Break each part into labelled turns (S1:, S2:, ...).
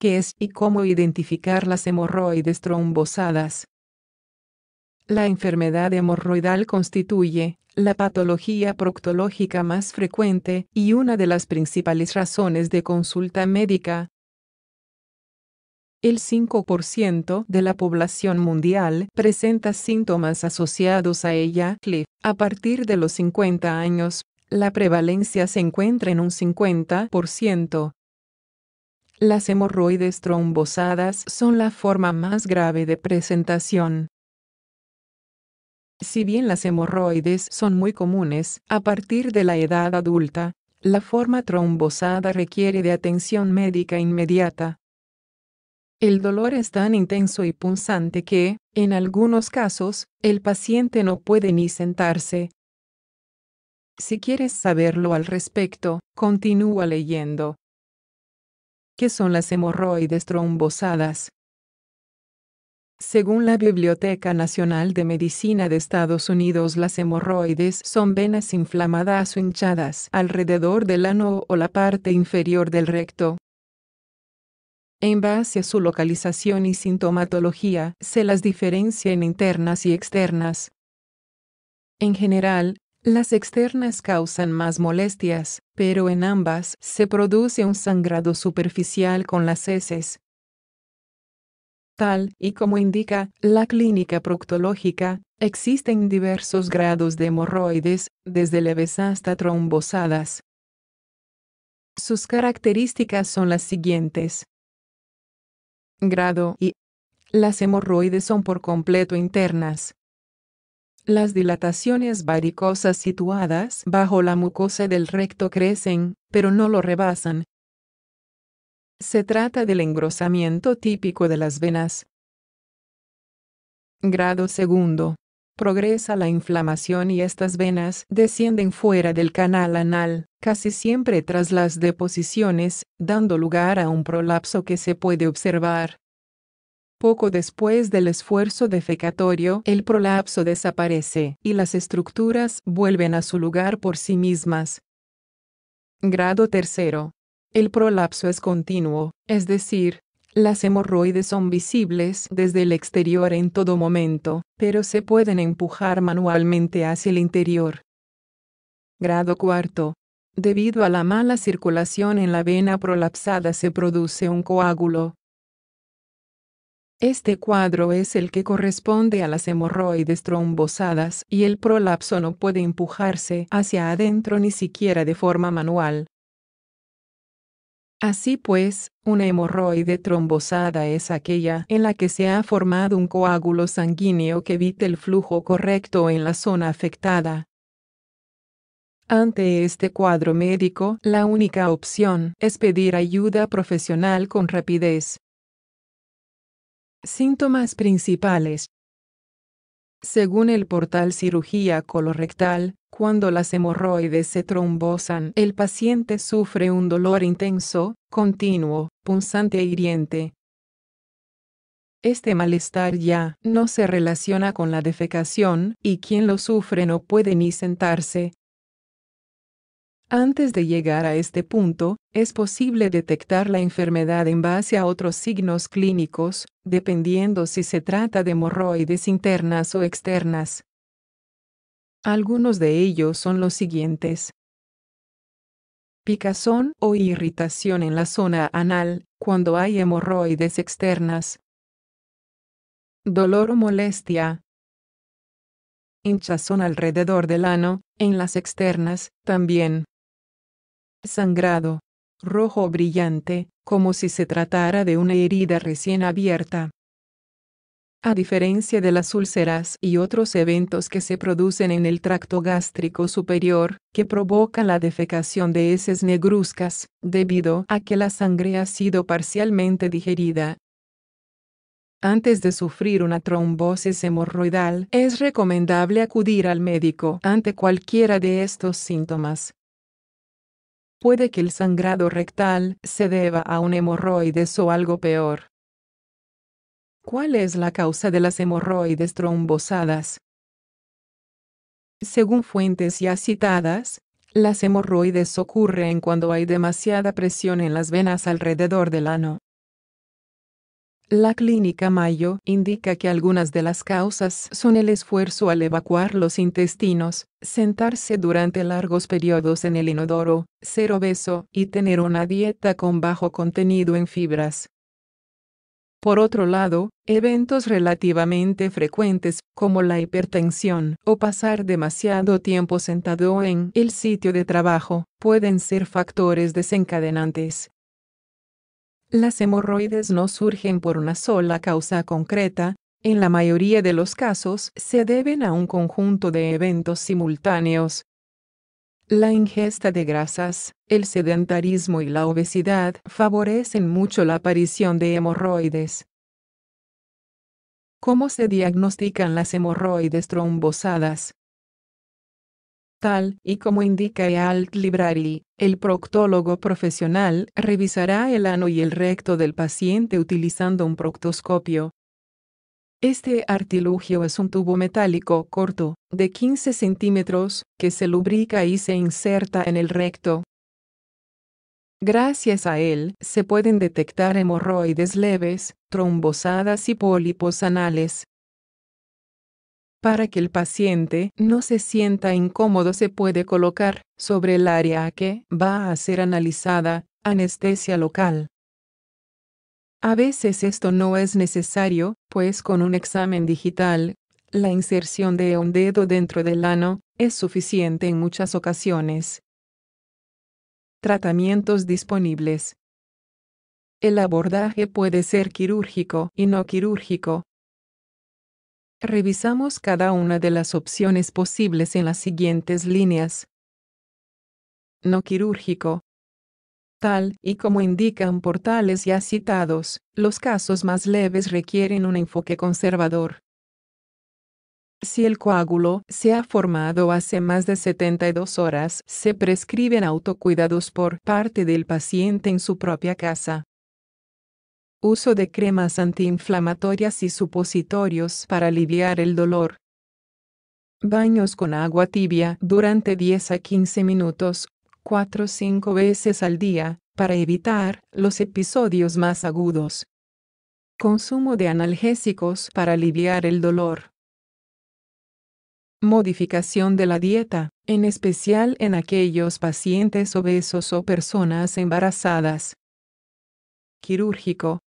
S1: ¿Qué es y cómo identificar las hemorroides trombosadas? La enfermedad hemorroidal constituye la patología proctológica más frecuente y una de las principales razones de consulta médica. El 5% de la población mundial presenta síntomas asociados a ella. A partir de los 50 años, la prevalencia se encuentra en un 50%. Las hemorroides trombosadas son la forma más grave de presentación. Si bien las hemorroides son muy comunes a partir de la edad adulta, la forma trombosada requiere de atención médica inmediata. El dolor es tan intenso y punzante que, en algunos casos, el paciente no puede ni sentarse. Si quieres saberlo al respecto, continúa leyendo. ¿Qué son las hemorroides trombosadas? Según la Biblioteca Nacional de Medicina de Estados Unidos, las hemorroides son venas inflamadas o hinchadas alrededor del ano o la parte inferior del recto, en base a su localización y sintomatología, se las diferencia en internas y externas. En general, las externas causan más molestias, pero en ambas se produce un sangrado superficial con las heces. Tal y como indica la clínica proctológica, existen diversos grados de hemorroides, desde leves hasta trombosadas. Sus características son las siguientes grado y las hemorroides son por completo internas. Las dilataciones varicosas situadas bajo la mucosa del recto crecen, pero no lo rebasan. Se trata del engrosamiento típico de las venas. Grado segundo progresa la inflamación y estas venas descienden fuera del canal anal, casi siempre tras las deposiciones, dando lugar a un prolapso que se puede observar. Poco después del esfuerzo defecatorio, el prolapso desaparece y las estructuras vuelven a su lugar por sí mismas. Grado tercero. El prolapso es continuo, es decir, las hemorroides son visibles desde el exterior en todo momento, pero se pueden empujar manualmente hacia el interior. Grado cuarto. Debido a la mala circulación en la vena prolapsada se produce un coágulo. Este cuadro es el que corresponde a las hemorroides trombosadas y el prolapso no puede empujarse hacia adentro ni siquiera de forma manual. Así pues, una hemorroide trombosada es aquella en la que se ha formado un coágulo sanguíneo que evite el flujo correcto en la zona afectada. Ante este cuadro médico, la única opción es pedir ayuda profesional con rapidez. Síntomas principales. Según el portal Cirugía Colorectal, cuando las hemorroides se trombosan, el paciente sufre un dolor intenso, continuo, punzante e hiriente. Este malestar ya no se relaciona con la defecación, y quien lo sufre no puede ni sentarse, antes de llegar a este punto, es posible detectar la enfermedad en base a otros signos clínicos, dependiendo si se trata de hemorroides internas o externas. Algunos de ellos son los siguientes. Picazón o irritación en la zona anal, cuando hay hemorroides externas. Dolor o molestia. Hinchazón alrededor del ano, en las externas, también. Sangrado. Rojo brillante, como si se tratara de una herida recién abierta. A diferencia de las úlceras y otros eventos que se producen en el tracto gástrico superior, que provocan la defecación de heces negruzcas, debido a que la sangre ha sido parcialmente digerida, antes de sufrir una trombosis hemorroidal, es recomendable acudir al médico ante cualquiera de estos síntomas. Puede que el sangrado rectal se deba a un hemorroides o algo peor. ¿Cuál es la causa de las hemorroides trombosadas? Según fuentes ya citadas, las hemorroides ocurren cuando hay demasiada presión en las venas alrededor del ano. La clínica Mayo indica que algunas de las causas son el esfuerzo al evacuar los intestinos, sentarse durante largos periodos en el inodoro, ser obeso y tener una dieta con bajo contenido en fibras. Por otro lado, eventos relativamente frecuentes, como la hipertensión o pasar demasiado tiempo sentado en el sitio de trabajo, pueden ser factores desencadenantes. Las hemorroides no surgen por una sola causa concreta, en la mayoría de los casos se deben a un conjunto de eventos simultáneos, la ingesta de grasas, el sedentarismo y la obesidad favorecen mucho la aparición de hemorroides. ¿Cómo se diagnostican las hemorroides trombosadas? Tal y como indica Ealt Librari, el proctólogo profesional revisará el ano y el recto del paciente utilizando un proctoscopio, este artilugio es un tubo metálico corto, de 15 centímetros, que se lubrica y se inserta en el recto. Gracias a él, se pueden detectar hemorroides leves, trombosadas y pólipos anales. Para que el paciente no se sienta incómodo se puede colocar, sobre el área que va a ser analizada, anestesia local. A veces esto no es necesario, pues con un examen digital, la inserción de un dedo dentro del ano es suficiente en muchas ocasiones. Tratamientos disponibles. El abordaje puede ser quirúrgico y no quirúrgico. Revisamos cada una de las opciones posibles en las siguientes líneas. No quirúrgico. Tal y como indican portales ya citados, los casos más leves requieren un enfoque conservador. Si el coágulo se ha formado hace más de 72 horas, se prescriben autocuidados por parte del paciente en su propia casa. Uso de cremas antiinflamatorias y supositorios para aliviar el dolor. Baños con agua tibia durante 10 a 15 minutos cuatro o cinco veces al día, para evitar los episodios más agudos. Consumo de analgésicos para aliviar el dolor. Modificación de la dieta, en especial en aquellos pacientes obesos o personas embarazadas. Quirúrgico.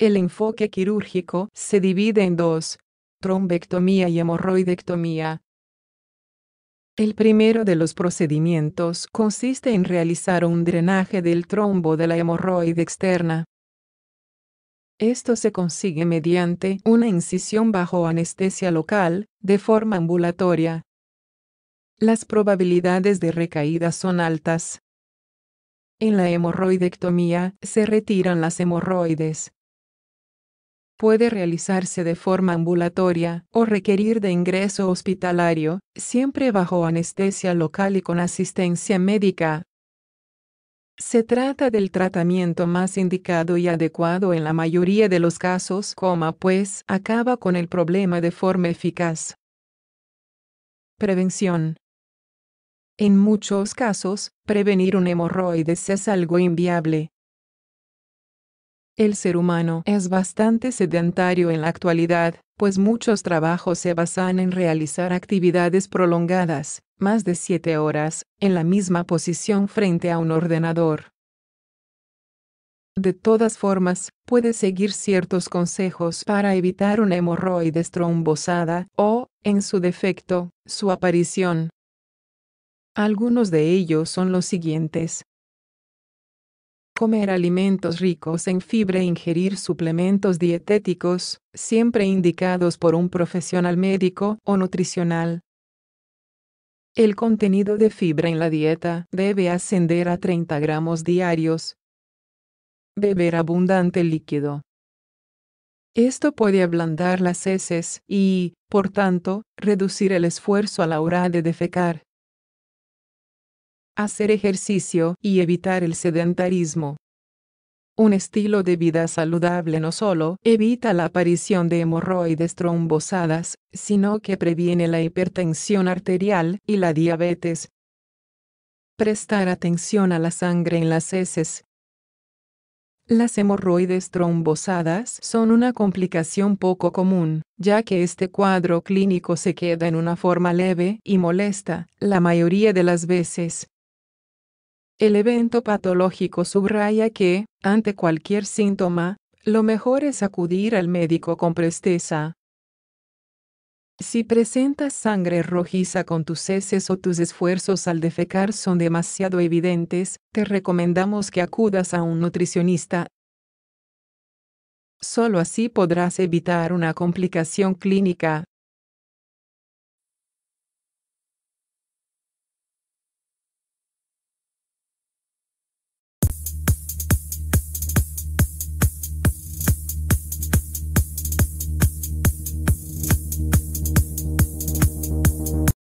S1: El enfoque quirúrgico se divide en dos, trombectomía y hemorroidectomía. El primero de los procedimientos consiste en realizar un drenaje del trombo de la hemorroide externa. Esto se consigue mediante una incisión bajo anestesia local, de forma ambulatoria. Las probabilidades de recaída son altas. En la hemorroidectomía se retiran las hemorroides, puede realizarse de forma ambulatoria o requerir de ingreso hospitalario, siempre bajo anestesia local y con asistencia médica. Se trata del tratamiento más indicado y adecuado en la mayoría de los casos, coma, pues acaba con el problema de forma eficaz. Prevención. En muchos casos, prevenir un hemorroides es algo inviable, el ser humano es bastante sedentario en la actualidad, pues muchos trabajos se basan en realizar actividades prolongadas, más de siete horas, en la misma posición frente a un ordenador. De todas formas, puede seguir ciertos consejos para evitar una hemorroides trombosada o, en su defecto, su aparición. Algunos de ellos son los siguientes comer alimentos ricos en fibra e ingerir suplementos dietéticos, siempre indicados por un profesional médico o nutricional. El contenido de fibra en la dieta debe ascender a 30 gramos diarios. Beber abundante líquido. Esto puede ablandar las heces y, por tanto, reducir el esfuerzo a la hora de defecar hacer ejercicio y evitar el sedentarismo. Un estilo de vida saludable no solo evita la aparición de hemorroides trombosadas, sino que previene la hipertensión arterial y la diabetes. Prestar atención a la sangre en las heces. Las hemorroides trombosadas son una complicación poco común, ya que este cuadro clínico se queda en una forma leve y molesta, la mayoría de las veces, el evento patológico subraya que, ante cualquier síntoma, lo mejor es acudir al médico con presteza. Si presentas sangre rojiza con tus heces o tus esfuerzos al defecar son demasiado evidentes, te recomendamos que acudas a un nutricionista. Solo así podrás evitar una complicación clínica.